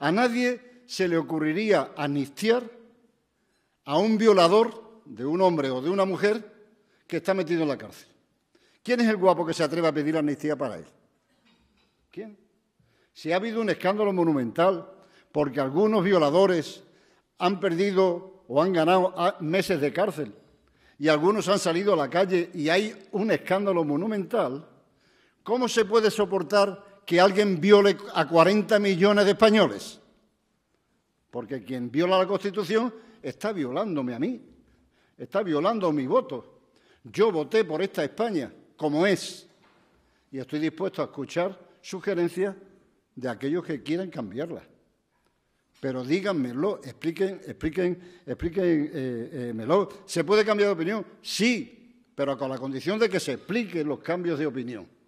A nadie se le ocurriría amnistiar a un violador de un hombre o de una mujer que está metido en la cárcel. ¿Quién es el guapo que se atreve a pedir amnistía para él? ¿Quién? Si ha habido un escándalo monumental porque algunos violadores han perdido o han ganado ah, meses de cárcel y algunos han salido a la calle y hay un escándalo monumental, ¿cómo se puede soportar que alguien viole a 40 millones de españoles. Porque quien viola la Constitución está violándome a mí, está violando mi voto. Yo voté por esta España como es y estoy dispuesto a escuchar sugerencias de aquellos que quieran cambiarla. Pero díganmelo, expliquen, expliquen, expliquen, eh, eh, ¿Se puede cambiar de opinión? Sí, pero con la condición de que se expliquen los cambios de opinión.